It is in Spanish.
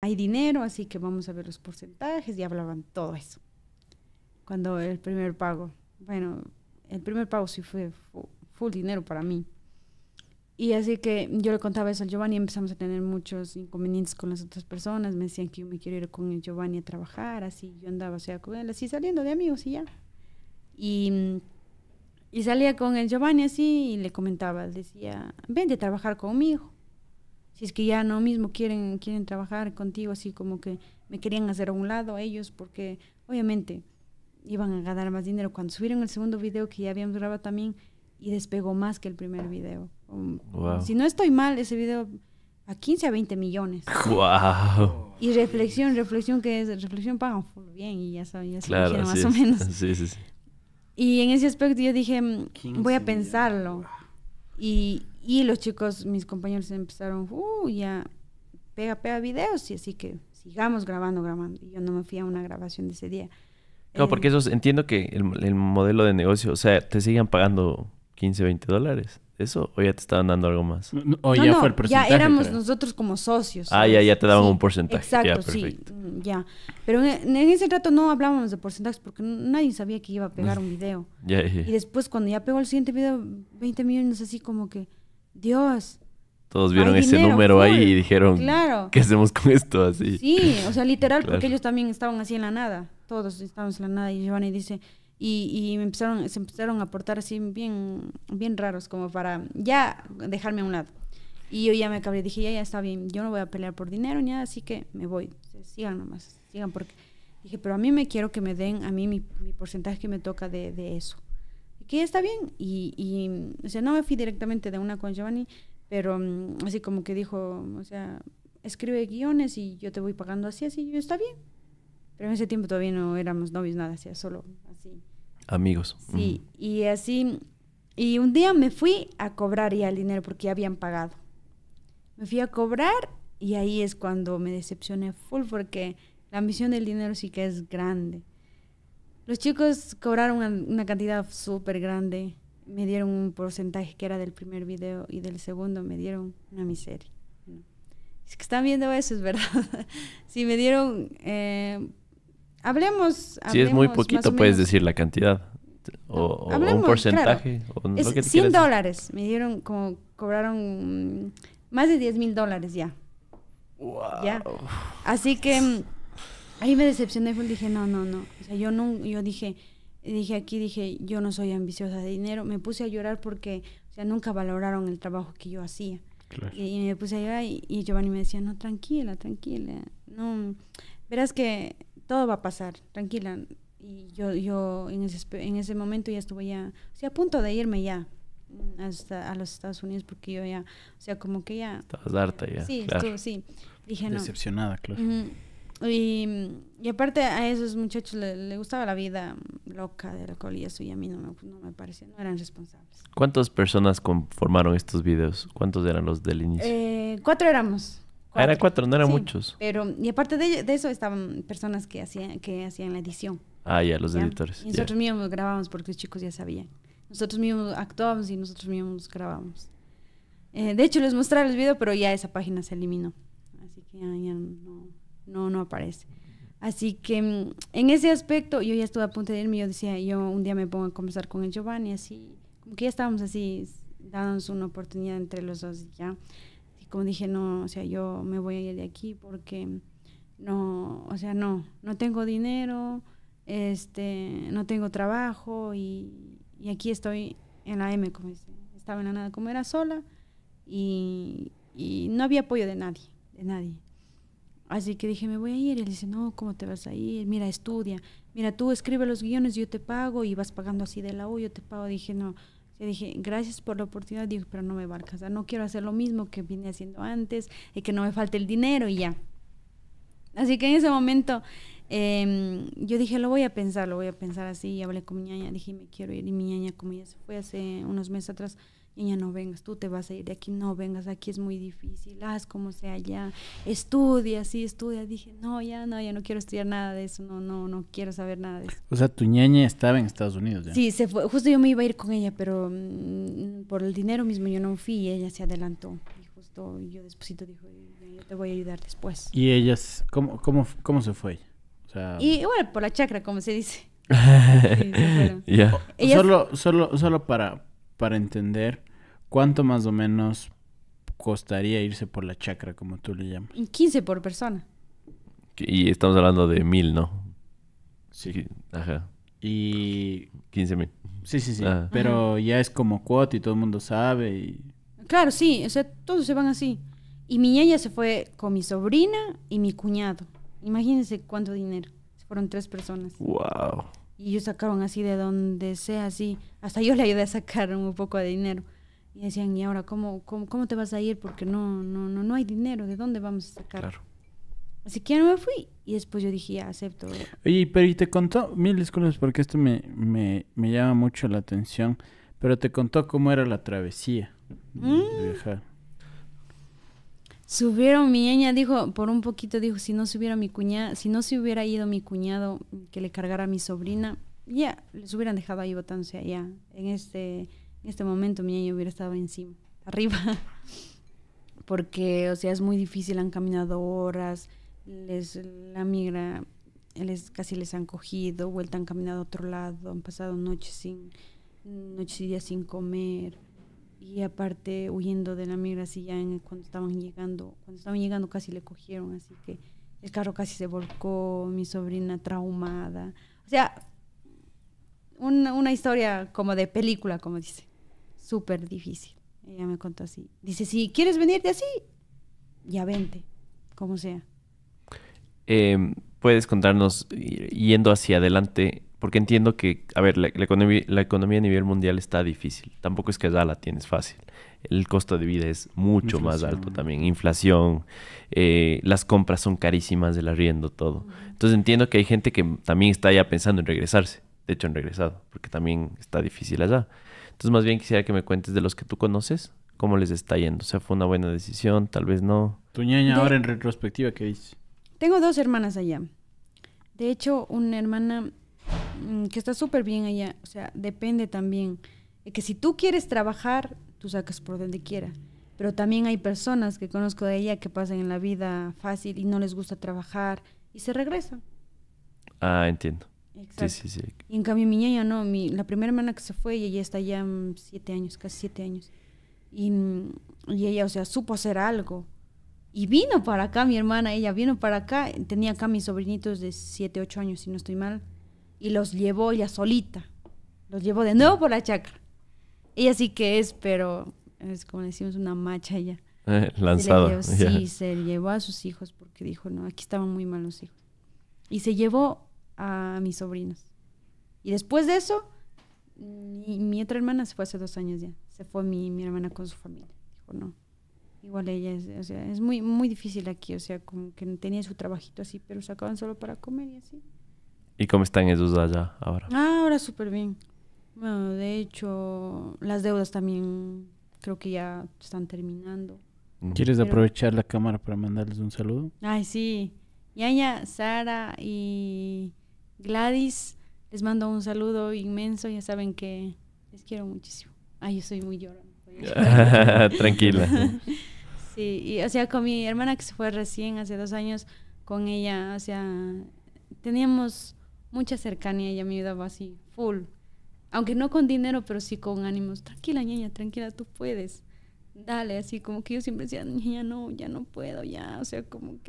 hay dinero, así que vamos a ver los porcentajes y hablaban todo eso. Cuando el primer pago, bueno, el primer pago sí fue full dinero para mí. Y así que yo le contaba eso al Giovanni, empezamos a tener muchos inconvenientes con las otras personas, me decían que yo me quiero ir con el Giovanni a trabajar, así yo andaba, con él, así saliendo de amigos y ya. Y, y salía con el Giovanni así y le comentaba, decía, vente a trabajar conmigo si es que ya no mismo quieren, quieren trabajar contigo, así como que me querían hacer a un lado ellos, porque obviamente iban a ganar más dinero. Cuando subieron el segundo video que ya habíamos grabado también, y despegó más que el primer video. Um, si no estoy mal, ese video a 15 a 20 millones. Y reflexión, reflexión que es, reflexión pagan bien y ya saben, ya claro, más o menos. Sí, sí, sí. Y en ese aspecto yo dije, mm, voy a pensarlo. Y, y los chicos, mis compañeros empezaron, uh, ya pega, pega videos, y así que sigamos grabando, grabando. Y yo no me fui a una grabación de ese día. No, porque em, eso entiendo que el, el, modelo de negocio, o sea, te sigan pagando 15, 20 dólares. ¿Eso? ¿O ya te estaban dando algo más? o ya no, fue el porcentaje. Ya éramos nosotros como socios. Ah, ya, ya te daban un porcentaje. Exacto, ya, sí. Mm, ya. Pero en, ese rato no hablábamos de porcentajes porque nadie sabía que iba a pegar un video. Y después, cuando ya pegó el siguiente video, 20 millones, así como que, Dios. Todos vieron ese número ahí y dijeron, claro. ¿qué hacemos con esto? Así. Sí, o sea, literal, porque ellos también estaban así en la nada. Todos estábamos en la nada. Y Giovanni dice, y, y empezaron, se empezaron a portar así bien, bien raros, como para ya dejarme a un lado. Y yo ya me acabé, dije, ya, ya está bien, yo no voy a pelear por dinero ni nada, así que me voy. Sigan nomás, sigan porque... Dije, pero a mí me quiero que me den, a mí mi, porcentaje que me toca de, de eso. Que ya está bien. Y, y, o sea, no me fui directamente de una con Giovanni, pero mm, así como que dijo, o sea, escribe guiones y yo te voy pagando así, así, yo está bien. Pero en ese tiempo todavía no éramos novios, nada, hacía solo así. Amigos. Sí, y así. Y un día me fui a cobrar ya el dinero porque ya habían pagado. Me fui a cobrar y ahí es cuando me decepcioné full porque la misión del dinero sí que es grande. Los chicos cobraron una, cantidad súper grande. Me dieron un porcentaje que era del primer video y del segundo me dieron una miseria. Es que están viendo eso, es verdad. sí, me dieron eh, Hablemos, hablemos. es muy poquito, puedes decir la cantidad. O, un porcentaje. O lo que 100 dólares. Me dieron, como cobraron más de 10 mil dólares ya. Wow. Así que ahí me decepcioné. y Dije, no, no, no. O sea, yo, no, yo dije, dije aquí, dije, yo no soy ambiciosa de dinero. Me puse a llorar porque o sea, nunca valoraron el trabajo que yo hacía. Claro. Y, me puse a llorar y, y Giovanni me decía, no, tranquila, tranquila. No, verás que todo va a pasar, tranquila. Y yo, yo en, ese, momento ya estuve ya, o sea, a punto de irme ya mm, hasta a los Estados Unidos porque yo ya, o sea, como que ya... Estabas harta ya. Sí, claro. sí. Dije, Decepcionada, claro. Y, y, aparte a esos muchachos le, gustaba la vida loca del alcohol y eso, y a mí no me, no me parecía, no eran responsables. ¿Cuántas personas conformaron estos videos? ¿Cuántos eran los del inicio? Eh, cuatro éramos cuatro. Era cuatro, no eran muchos. Pero, y aparte de, eso estaban personas que hacían, que hacían la edición. Ah, ya, los editores. nosotros mismos grabábamos porque los chicos ya sabían. Nosotros mismos actuábamos y nosotros mismos grabábamos. Eh, de hecho, les mostraba el video, pero ya esa página se eliminó. Así que ya, no, no, no aparece. Así que mm, en ese aspecto yo ya estuve a punto de irme, yo decía, yo un día me pongo a conversar con el Giovanni, así, como que ya estábamos así, dándonos una oportunidad entre los dos, ya como dije, no, o sea, yo me voy a ir de aquí porque no, o sea, no, no tengo dinero, este, no tengo trabajo y, aquí estoy en la M, como dice. Estaba en la nada como era sola y, y no había apoyo de nadie, de nadie. Así que dije, me voy a ir. Y él dice, no, ¿cómo te vas a ir? Mira, estudia. Mira, tú escribe los guiones, yo te pago. Y vas pagando así de la U, yo te pago. Dije, no, yo dije, gracias por la oportunidad, dije pero no me va a alcanzar, no quiero hacer lo mismo que vine haciendo antes y que no me falte el dinero y ya. Así que en ese momento em, yo dije, lo voy a pensar, lo voy a pensar así y hablé con mi ñaña, dije, me quiero ir y mi ñaña como ya se fue hace unos meses atrás, y niña, no vengas, tú te vas a ir de aquí, no vengas, aquí es muy difícil, haz como sea ya, estudia, sí, estudia. Dije, no, ya, no, ya no quiero estudiar nada de eso, no, no, no quiero saber nada de eso. O sea, tu ñaña estaba en Estados Unidos ya. Sí, se fue, justo yo me iba a ir con ella, pero mm, por el dinero mismo yo no fui y ella se adelantó. Y justo yo despuesito dijo, yo te voy a ayudar después. ¿Y ellas, cómo, cómo, cómo se fue O sea, y bueno, por la chacra, como se dice. Solo, solo, solo para, para entender, ¿cuánto más o menos costaría irse por la chacra, como tú le llamas? 15 por persona. Y estamos hablando de mil, ¿no? Sí. Ajá. Y... 15 mil. Sí, sí, sí. Pero ya es como cuota y todo el mundo sabe y... Claro, sí. O sea, todos se van así. Y mi niña se fue con mi sobrina y mi cuñado. Imagínense cuánto dinero. Se fueron tres personas. ¡Wow! Y ellos sacaron así de donde sea, así. Hasta yo le ayudé a sacar un poco de dinero. Y decían, ¿y ahora cómo, cómo, cómo te vas a ir? Porque no, no, no, hay dinero, ¿de dónde vamos a sacar? Claro. Así que no me fui. Y después yo dije, ya acepto. Oye, pero y te contó, mil disculpas porque esto me, me, me llama mucho la atención, pero te contó cómo era la travesía mm. Subieron mi ña dijo, por un poquito dijo, si no se hubiera mi cuñada, si no se hubiera ido mi cuñado que le cargara a mi sobrina, ya, les hubieran dejado ahí botándose allá, en este, en este momento mi niña hubiera estado encima, arriba. Porque, o sea, es muy difícil, han caminado horas, les, la migra les, casi les han cogido, vuelta han caminado a otro lado, han pasado noches sin noches y días sin comer y aparte huyendo de la migra si ya cuando estaban llegando cuando estaban llegando casi le cogieron así que el carro casi se volcó mi sobrina traumada o sea una, una historia como de película como dice súper difícil. Ella me contó así. Dice, si quieres venirte así, ya vente, como sea. Em, ¿Puedes contarnos, yendo hacia adelante, porque entiendo que, a ver, la, economía, a nivel mundial está difícil. Tampoco es que ya la tienes fácil. El costo de vida es mucho más alto también. Inflación, eh, las compras son carísimas, el arriendo, todo. Entonces entiendo que hay gente que también está ya pensando en regresarse de hecho han regresado, porque también está difícil allá. Entonces más bien quisiera que me cuentes de los que tú conoces, cómo les está yendo. O sea, fue una buena decisión, tal vez no. Tu ñaña ahora en retrospectiva, ¿qué dices? Tengo dos hermanas allá. De hecho, una hermana mm, que está súper bien allá. O sea, depende también. De que si tú quieres trabajar, tú sacas por donde quiera. Pero también hay personas que conozco de ella que pasan en la vida fácil y no les gusta trabajar y se regresan. Ah, entiendo. Sí, sí, sí. Y en cambio mi niña no, mi, la primera hermana que se fue, y ella está ya siete años, casi siete años. Mm, y, ella, o sea, supo hacer algo. Y vino para acá mi hermana, ella vino para acá, tenía acá mis sobrinitos de siete, ocho años, si no estoy mal, y los llevó ella solita. Los llevó de nuevo por la chacra. Ella sí que es, pero es como decimos, una macha ella. lanzada. Sí, se llevó a sus hijos porque dijo, no, aquí estaban muy mal los hijos. Y se llevó a mis sobrinos. Y después de eso, mi, otra hermana se fue hace dos años ya. Se fue mi, hermana con su familia. Dijo, no. Igual ella es, o sea, es muy, muy difícil aquí, o sea, como que tenía su trabajito así, pero sacaban solo para comer y así. ¿Y cómo están ellos allá ahora? Ah, ahora súper bien. Bueno, de hecho, las deudas también creo que ya están terminando. ¿Quieres aprovechar la cámara para mandarles un saludo? Ay, sí. Yaya, Sara y Gladys, les mando un saludo inmenso, ya saben que les quiero muchísimo. Ay, yo soy muy llorona. Tranquila. sí, y o sea, con mi hermana que se fue recién, hace dos años, con ella, o sea, teníamos mucha cercanía, ella me ayudaba así, full. Aunque no con dinero, pero sí con ánimos. Tranquila, niña, tranquila, tú puedes. Dale, así como que yo siempre decía, niña, no, ya no puedo, ya, o sea, como que...